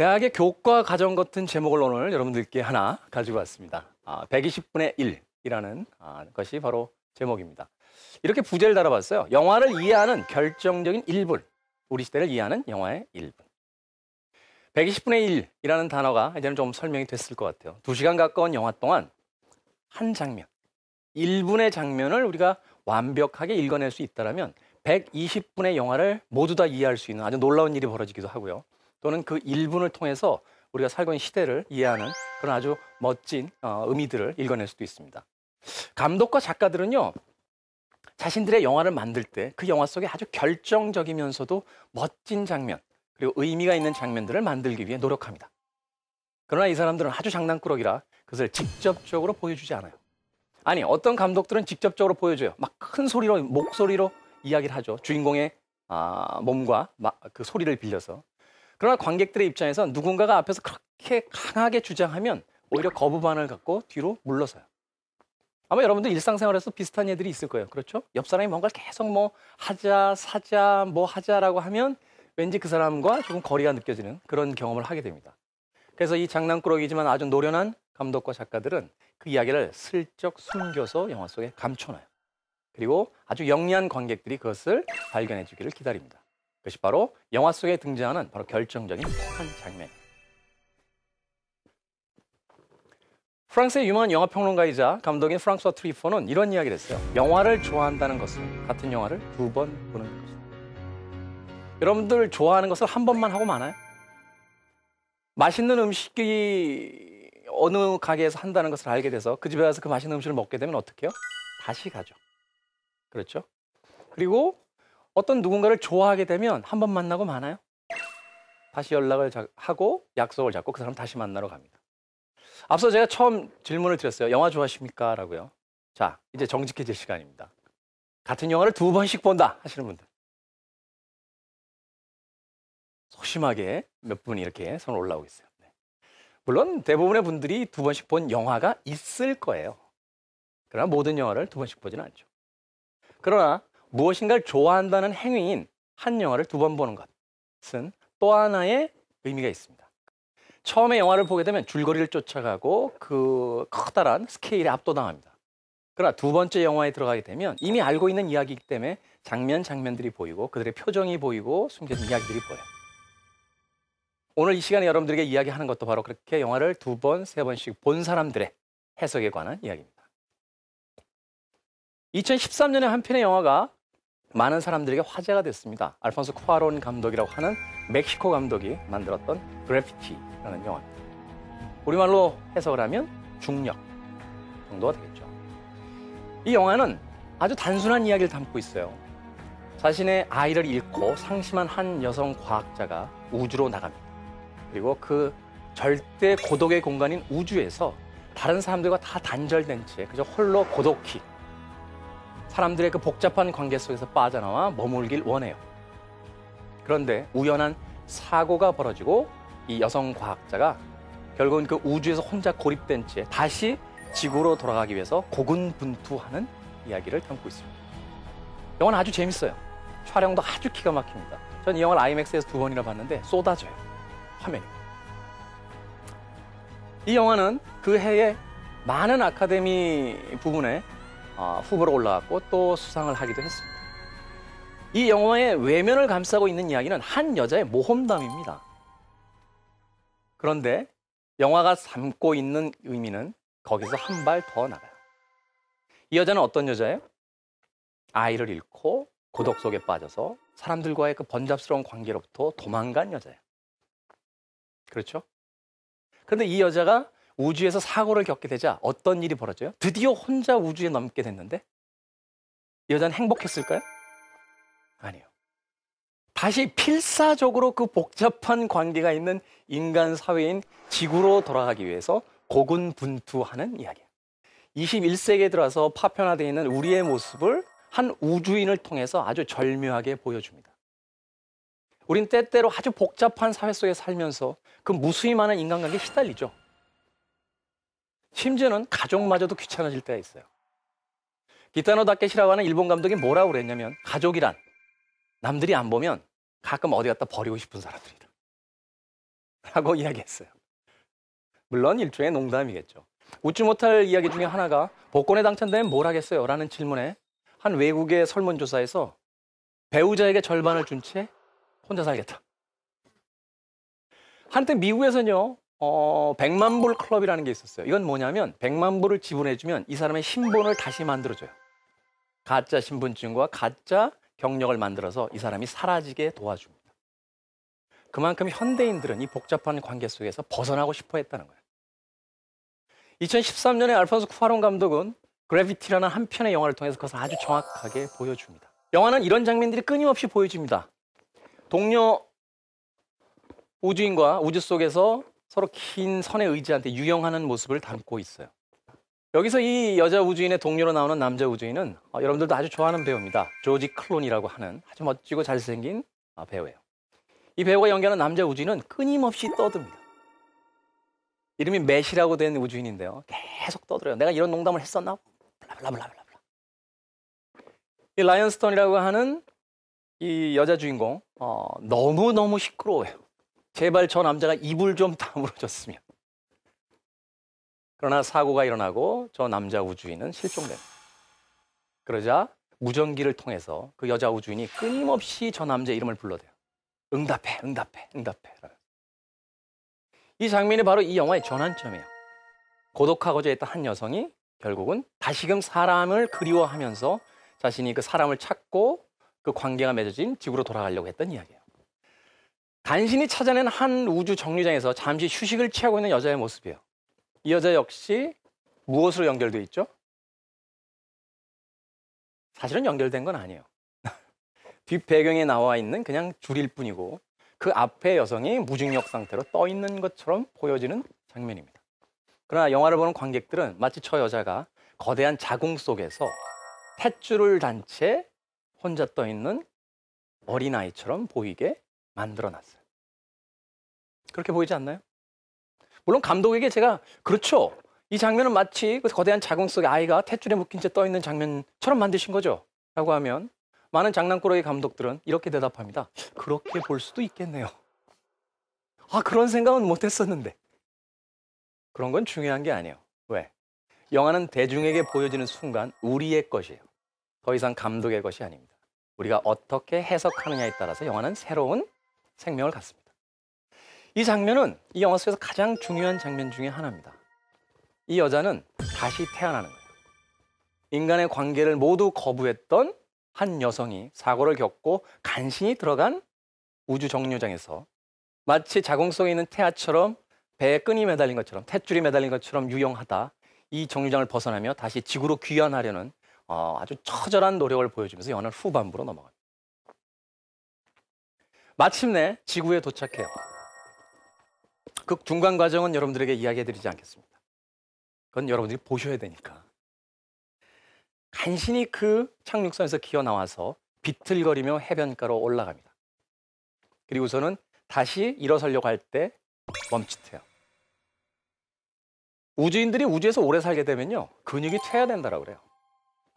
대학의 교과 과정 같은 제목을 오늘 여러분들께 하나 가지고 왔습니다. 아, 120분의 1이라는 아, 것이 바로 제목입니다. 이렇게 부제를 달아봤어요. 영화를 이해하는 결정적인 1분. 우리 시대를 이해하는 영화의 1분. 120분의 1이라는 단어가 이제는 좀 설명이 됐을 것 같아요. 2시간 가까운 영화 동안 한 장면, 1분의 장면을 우리가 완벽하게 읽어낼 수 있다면 120분의 영화를 모두 다 이해할 수 있는 아주 놀라운 일이 벌어지기도 하고요. 또는 그 1분을 통해서 우리가 살고 있는 시대를 이해하는 그런 아주 멋진 어, 의미들을 읽어낼 수도 있습니다. 감독과 작가들은요, 자신들의 영화를 만들 때 그 영화 속에 아주 결정적이면서도 멋진 장면, 그리고 의미가 있는 장면들을 만들기 위해 노력합니다. 그러나 이 사람들은 아주 장난꾸러기라 그것을 직접적으로 보여주지 않아요. 아니, 어떤 감독들은 직접적으로 보여줘요. 막 큰 소리로, 목소리로 이야기를 하죠. 주인공의 아, 몸과 마, 그 소리를 빌려서. 그러나 관객들의 입장에선 누군가가 앞에서 그렇게 강하게 주장하면 오히려 거부반을 갖고 뒤로 물러서요. 아마 여러분들 일상생활에서 비슷한 예들이 있을 거예요. 그렇죠? 옆 사람이 뭔가를 계속 뭐 하자, 사자, 뭐 하자라고 하면 왠지 그 사람과 조금 거리가 느껴지는 그런 경험을 하게 됩니다. 그래서 이 장난꾸러기지만 아주 노련한 감독과 작가들은 그 이야기를 슬쩍 숨겨서 영화 속에 감춰놔요. 그리고 아주 영리한 관객들이 그것을 발견해 주기를 기다립니다. 그것이 바로 영화 속에 등장하는 바로 결정적인 한 장면. 프랑스의 유명한 영화 평론가이자 감독인 프랑스와 트리포는 이런 이야기를 했어요. 영화를 좋아한다는 것은 같은 영화를 두 번 보는 것입니다. 여러분들 좋아하는 것을 한 번만 하고 마아요 맛있는 음식이 어느 가게에서 한다는 것을 알게 돼서 그 집에 가서 그 맛있는 음식을 먹게 되면 어떻게 해요? 다시 가죠. 그렇죠? 그리고 어떤 누군가를 좋아하게 되면 한 번 만나고 많아요? 다시 연락을 하고 약속을 잡고 그 사람 다시 만나러 갑니다. 앞서 제가 처음 질문을 드렸어요. 영화 좋아하십니까? 라고요. 자, 이제 정직해질 시간입니다. 같은 영화를 두 번씩 본다 하시는 분들. 소심하게 몇 분이 이렇게 손 올라오고 있어요. 네. 물론 대부분의 분들이 두 번씩 본 영화가 있을 거예요. 그러나 모든 영화를 두 번씩 보지는 않죠. 그러나 무엇인가를 좋아한다는 행위인 한 영화를 두 번 보는 것은 또 하나의 의미가 있습니다. 처음에 영화를 보게 되면 줄거리를 쫓아가고 그 커다란 스케일에 압도당합니다. 그러나 두 번째 영화에 들어가게 되면 이미 알고 있는 이야기이기 때문에 장면 장면들이 보이고 그들의 표정이 보이고 숨겨진 이야기들이 보여요. 오늘 이 시간에 여러분들에게 이야기하는 것도 바로 그렇게 영화를 두 번, 세 번씩 본 사람들의 해석에 관한 이야기입니다. 2013년에 한 편의 영화가 많은 사람들에게 화제가 됐습니다. 알폰소 쿠아론 감독이라고 하는 멕시코 감독이 만들었던 그래피티라는 영화입니다. 우리말로 해석을 하면 중력 정도가 되겠죠. 이 영화는 아주 단순한 이야기를 담고 있어요. 자신의 아이를 잃고 상심한 한 여성 과학자가 우주로 나갑니다. 그리고 그 절대 고독의 공간인 우주에서 다른 사람들과 다 단절된 채 그저 홀로 고독히 사람들의 그 복잡한 관계 속에서 빠져나와 머물길 원해요. 그런데 우연한 사고가 벌어지고 이 여성 과학자가 결국은 그 우주에서 혼자 고립된 채 다시 지구로 돌아가기 위해서 고군분투하는 이야기를 담고 있습니다. 영화는 아주 재밌어요. 촬영도 아주 기가 막힙니다. 전 이 영화를 IMAX에서 두 번이나 봤는데 쏟아져요. 화면이. 이 영화는 그 해에 많은 아카데미 부분에 어, 후보로 올라왔고 또 수상을 하기도 했습니다. 이 영화의 외면을 감싸고 있는 이야기는 한 여자의 모험담입니다. 그런데 영화가 삼고 있는 의미는 거기서 한 발 더 나가요. 이 여자는 어떤 여자예요? 아이를 잃고 고독 속에 빠져서 사람들과의 그 번잡스러운 관계로부터 도망간 여자예요. 그렇죠? 그런데 이 여자가 우주에서 사고를 겪게 되자 어떤 일이 벌어져요? 드디어 혼자 우주에 넘게 됐는데 여자는 행복했을까요? 아니요. 다시 필사적으로 그 복잡한 관계가 있는 인간 사회인 지구로 돌아가기 위해서 고군분투하는 이야기예요. 21세기에 들어서 파편화되어 있는 우리의 모습을 한 우주인을 통해서 아주 절묘하게 보여줍니다. 우린 때때로 아주 복잡한 사회 속에 살면서 그 무수히 많은 인간관계에 시달리죠. 심지어는 가족마저도 귀찮아질 때가 있어요. 기타노 다케시라고 하는 일본 감독이 뭐라고 그랬냐면 가족이란 남들이 안 보면 가끔 어디 갔다 버리고 싶은 사람들이다. 라고 이야기했어요. 물론 일종의 농담이겠죠. 웃지 못할 이야기 중에 하나가 복권에 당첨되면 뭘 하겠어요? 라는 질문에 한 외국의 설문조사에서 배우자에게 절반을 준 채 혼자 살겠다. 한때 미국에서는요, 어, 1만불 클럽이라는 게 있었어요. 이건 뭐냐면 백만 불을 지불해주면 이 사람의 신분을 다시 만들어줘요. 가짜 신분증과 가짜 경력을 만들어서 이 사람이 사라지게 도와줍니다. 그만큼 현대인들은 이 복잡한 관계 속에서 벗어나고 싶어 했다는 거예요. 2013년에 알폰소 쿠아론 감독은 그래비티라는 한 편의 영화를 통해서 그것을 아주 정확하게 보여줍니다. 영화는 이런 장면들이 끊임없이 보여집니다. 동료 우주인과 우주 속에서 서로 긴 선의 의지한테 유영하는 모습을 담고 있어요. 여기서 이 여자 우주인의 동료로 나오는 남자 우주인은 어, 여러분들도 아주 좋아하는 배우입니다. 조지 클론이라고 하는 아주 멋지고 잘생긴 어, 배우예요. 이 배우가 연기하는 남자 우주인은 끊임없이 떠듭니다. 이름이 매시라고 된 우주인인데요. 계속 떠들어요. 내가 이런 농담을 했었나? 블라블라블라블라. 이 라이언스톤이라고 하는 이 여자 주인공 어, 너무너무 시끄러워요. 제발 저 남자가 입을 좀 다물어 줬으면. 그러나 사고가 일어나고 저 남자 우주인은 실종됩니다. 그러자 무전기를 통해서 그 여자 우주인이 끊임없이 저 남자 의 이름을 불러대요. 응답해, 응답해, 응답해. 이 장면이 바로 이 영화의 전환점이에요. 고독하고자 했던 한 여성이 결국은 다시금 사람을 그리워하면서 자신이 그 사람을 찾고 그 관계가 맺어진 집으로 돌아가려고 했던 이야기예요. 간신히 찾아낸 한 우주 정류장에서 잠시 휴식을 취하고 있는 여자의 모습이에요. 이 여자 역시 무엇으로 연결돼 있죠? 사실은 연결된 건 아니에요. 뒷배경에 나와 있는 그냥 줄일 뿐이고 그 앞에 여성이 무중력 상태로 떠 있는 것처럼 보여지는 장면입니다. 그러나 영화를 보는 관객들은 마치 저 여자가 거대한 자궁 속에서 탯줄을 단 채 혼자 떠 있는 어린아이처럼 보이게 만들어 놨어요. 그렇게 보이지 않나요? 물론 감독에게 제가 그렇죠. 이 장면은 마치 그 거대한 자궁 속에 아이가 탯줄에 묶인 채 떠 있는 장면처럼 만드신 거죠. 라고 하면 많은 장난꾸러기 감독들은 이렇게 대답합니다. 그렇게 볼 수도 있겠네요. 아, 그런 생각은 못 했었는데. 그런 건 중요한 게 아니에요. 왜? 영화는 대중에게 보여지는 순간 우리의 것이에요. 더 이상 감독의 것이 아닙니다. 우리가 어떻게 해석하느냐에 따라서 영화는 새로운 생명을 갖습니다. 이 장면은 이 영화 속에서 가장 중요한 장면 중의 하나입니다. 이 여자는 다시 태어나는 거예요. 인간의 관계를 모두 거부했던 한 여성이 사고를 겪고 간신히 들어간 우주 정류장에서 마치 자궁속에 있는 태아처럼 배에 끈이 매달린 것처럼 탯줄이 매달린 것처럼 유용하다 이 정류장을 벗어나며 다시 지구로 귀환하려는 어, 아주 처절한 노력을 보여주면서 연월 후반부로 넘어갑니다. 마침내 지구에 도착해요. 그 중간 과정은 여러분들에게 이야기해드리지 않겠습니다. 그건 여러분들이 보셔야 되니까. 간신히 그 착륙선에서 기어 나와서 비틀거리며 해변가로 올라갑니다. 그리고서는 다시 일어서려고 할 때 멈칫해요. 우주인들이 우주에서 오래 살게 되면요. 근육이 퇴야 된다고 그래요.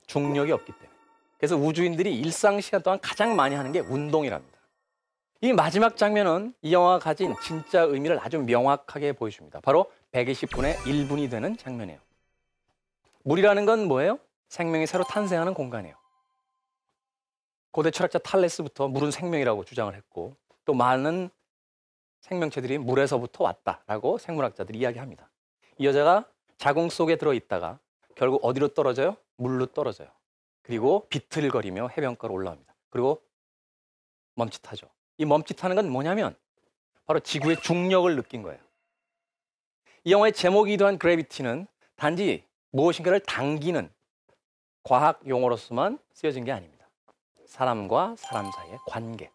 중력이 없기 때문에. 그래서 우주인들이 일상 시간 동안 가장 많이 하는 게 운동이랍니다. 이 마지막 장면은 이 영화가 가진 진짜 의미를 아주 명확하게 보여줍니다. 바로 120분의 1분이 되는 장면이에요. 물이라는 건 뭐예요? 생명이 새로 탄생하는 공간이에요. 고대 철학자 탈레스부터 물은 생명이라고 주장을 했고 또 많은 생명체들이 물에서부터 왔다라고 생물학자들이 이야기합니다. 이 여자가 자궁 속에 들어있다가 결국 어디로 떨어져요? 물로 떨어져요. 그리고 비틀거리며 해변가로 올라옵니다. 그리고 멈칫하죠. 이 멈칫하는 건 뭐냐면 바로 지구의 중력을 느낀 거예요. 이 영화의 제목이기도 한 그래비티는 단지 무엇인가를 당기는 과학 용어로서만 쓰여진 게 아닙니다. 사람과 사람 사이의 관계.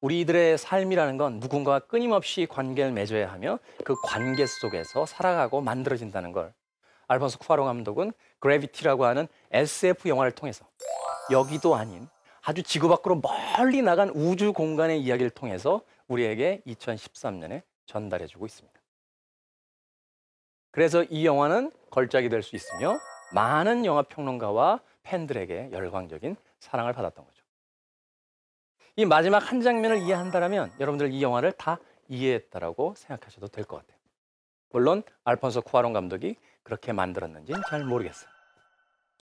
우리들의 삶이라는 건 누군가와 끊임없이 관계를 맺어야 하며 그 관계 속에서 살아가고 만들어진다는 걸 알폰스 쿠아로 감독은 그래비티라고 하는 SF 영화를 통해서 여기도 아닌 아주 지구 밖으로 멀리 나간 우주 공간의 이야기를 통해서 우리에게 2013년에 전달해 주고 있습니다. 그래서 이 영화는 걸작이 될 수 있으며 많은 영화 평론가와 팬들에게 열광적인 사랑을 받았던 거죠. 이 마지막 한 장면을 이해한다면 여러분들 이 영화를 다 이해했다라고 생각하셔도 될 것 같아요. 물론 알폰소 쿠아론 감독이 그렇게 만들었는지는 잘 모르겠어요.